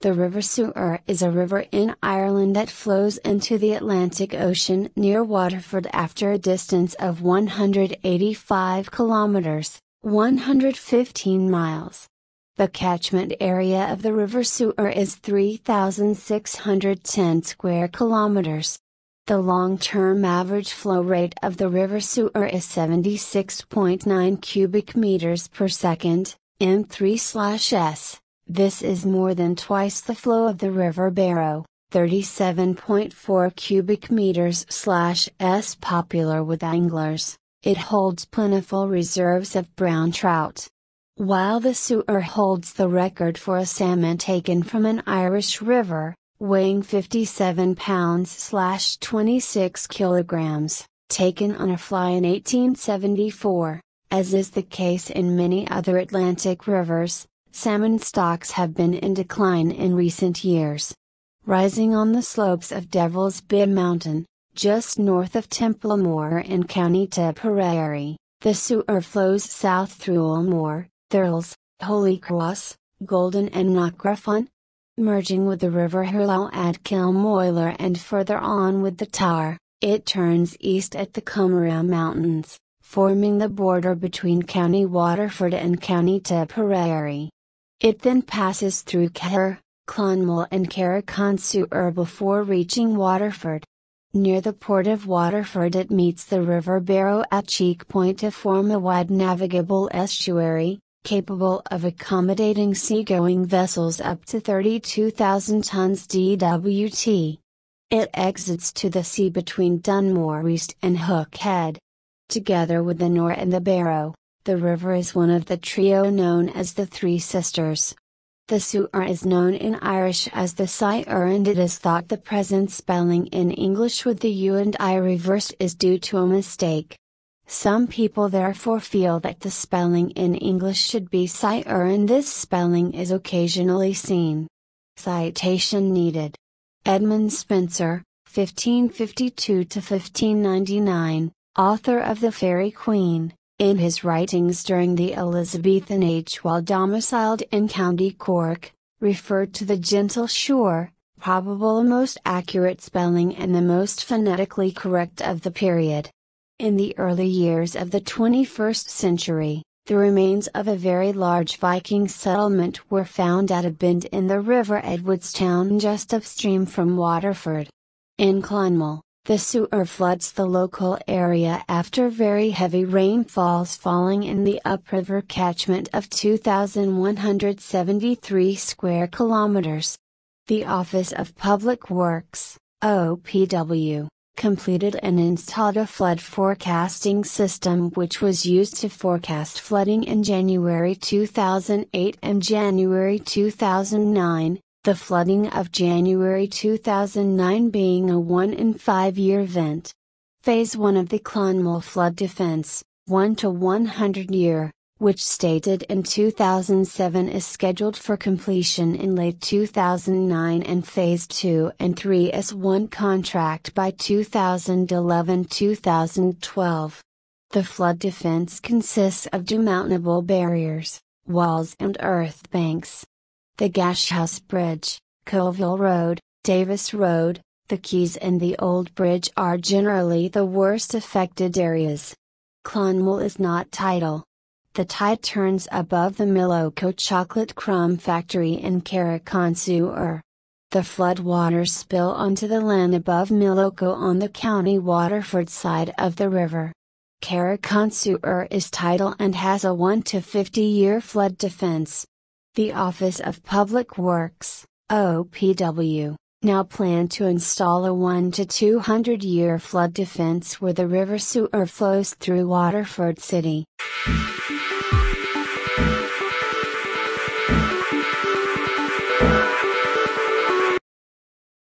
The River Suir is a river in Ireland that flows into the Atlantic Ocean near Waterford after a distance of 185 kilometers, 115 miles. The catchment area of the River Suir is 3610 square kilometers, the long-term average flow rate of the river sewer is 76.9 cubic meters per second, M3/S. This is more than twice the flow of the river Barrow, 37.4 cubic meters/s popular with anglers. It holds plentiful reserves of brown trout. While the sewer holds the record for a salmon taken from an Irish river, weighing 57 pounds slash 26 kilograms, taken on a fly in 1874. As is the case in many other Atlantic rivers, salmon stocks have been in decline in recent years. Rising on the slopes of Devil's Bit Mountain, just north of Templemore in County Tipperary, the Suir flows south through Ulmore, Thurles, Holy Cross, Golden and Knockgraffon, merging with the River Hurlow at Kilmoyler and further on with the Tar, it turns east at the Comorum Mountains, forming the border between County Waterford and County Tipperary. It then passes through Kerr, Clonmel and Carrick-on-Suir before reaching Waterford. Near the port of Waterford it meets the River Barrow at Cheek Point to form a wide navigable estuary, capable of accommodating seagoing vessels up to 32,000 tons DWT. It exits to the sea between Dunmore East and Hook Head. Together with the Nore and the Barrow, the river is one of the trio known as the Three Sisters. The Suir is known in Irish as the Sire and it is thought the present spelling in English with the U and I reversed is due to a mistake. Some people therefore feel that the spelling in English should be citer and this spelling is occasionally seen. Citation needed. Edmund Spencer, 1552 to 1599, author of The Faerie Queen, in his writings during the Elizabethan age while domiciled in County Cork, referred to the gentle shore, probable most accurate spelling and the most phonetically correct of the period. In the early years of the 21st century, the remains of a very large Viking settlement were found at a bend in the River Edwardstown just upstream from Waterford. In Clonmel, the sewer floods the local area after very heavy rainfalls falling in the upriver catchment of 2,173 square kilometers. The Office of Public Works, OPW completed and installed a flood forecasting system which was used to forecast flooding in January 2008 and January 2009, the flooding of January 2009 being a 1 in 5 year event. Phase 1 of the Clonmel Flood Defense, 1 to 100 year, which stated in 2007 is scheduled for completion in late 2009 and Phase 2 and 3 as one contract by 2011-2012. The flood defense consists of demountable barriers, walls and earth banks. The Gashouse Bridge, Colville Road, Davis Road, the Keys and the Old Bridge are generally the worst affected areas. Clonmel is not tidal, the tide turns above the Miloko chocolate crumb factory in Karakansu the flood waters spill onto the land above Miloko on the county Waterford side of the river. Karakansu is tidal and has a 1 to 50 year flood defense. The Office of Public Works, OPW, now plan to install a 1 to 200 year flood defense where the river Suir flows through Waterford City.